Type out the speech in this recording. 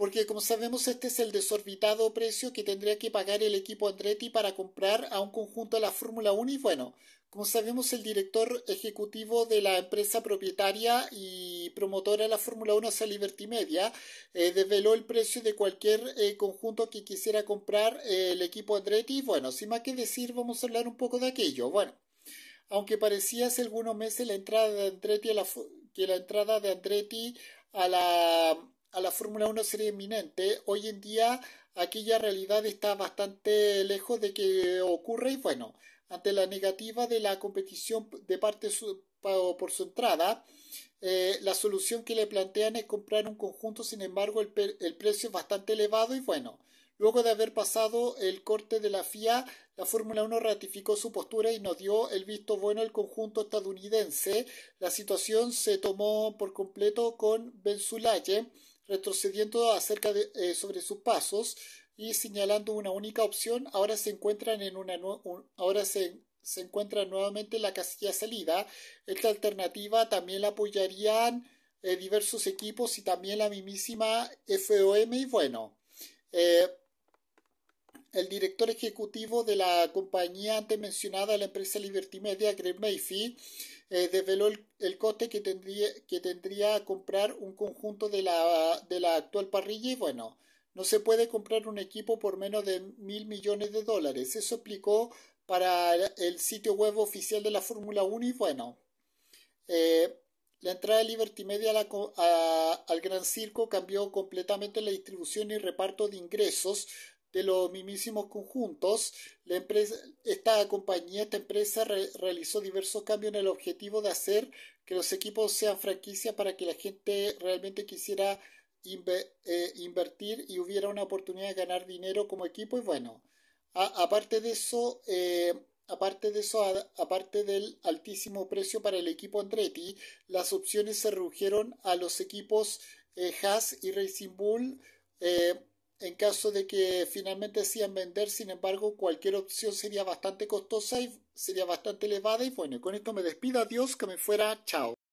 porque como sabemos este es el desorbitado precio que tendría que pagar el equipo Andretti para comprar a un conjunto de la Fórmula 1 y bueno, como sabemos el director ejecutivo de la empresa propietaria y promotora de la Fórmula 1, Liberty Media, eh, desveló el precio de cualquier eh, conjunto que quisiera comprar eh, el equipo Andretti y bueno, sin más que decir vamos a hablar un poco de aquello. Bueno, aunque parecía hace algunos meses la entrada de Andretti a la que la entrada de Andretti a la a la Fórmula 1 sería inminente. Hoy en día aquella realidad está bastante lejos de que ocurra y bueno, ante la negativa de la competición de parte por su entrada, eh, la solución que le plantean es comprar un conjunto, sin embargo el, precio es bastante elevado y bueno, Luego de haber pasado el corte de la FIA, la Fórmula 1 ratificó su postura y nos dio el visto bueno al conjunto estadounidense. La situación se tomó por completo con Benzulaye retrocediendo acerca de, eh, sobre sus pasos y señalando una única opción, ahora se encuentran en una ahora se, nuevamente en la casilla salida. Esta alternativa también la apoyarían eh, diversos equipos y también la mismísima FOM y bueno. Eh, el director ejecutivo de la compañía antes mencionada, la empresa Liberty Media, Greg Mayfield, eh, desveló el, cote coste que tendría, que tendría comprar un conjunto de la, de la actual parrilla y bueno, no se puede comprar un equipo por menos de mil millones de dólares. Eso explicó para el sitio web oficial de la Fórmula 1 y bueno, eh, la entrada de Liberty Media al Gran Circo cambió completamente la distribución y reparto de ingresos de los mismísimos conjuntos, la empresa, esta compañía, esta empresa realizó diversos cambios en el objetivo de hacer que los equipos sean franquicias para que la gente realmente quisiera eh, invertir y hubiera una oportunidad de ganar dinero como equipo. Y bueno, aparte de eso, eh, Aparte de eso, aparte del altísimo precio para el equipo Andretti, las opciones se redujeron a los equipos eh, Haas y Racing Bull caso de que finalmente decían vender, sin embargo, cualquier opción sería bastante costosa y sería bastante elevada. Y bueno, con esto me despido. Adiós, que me fuera. Chao.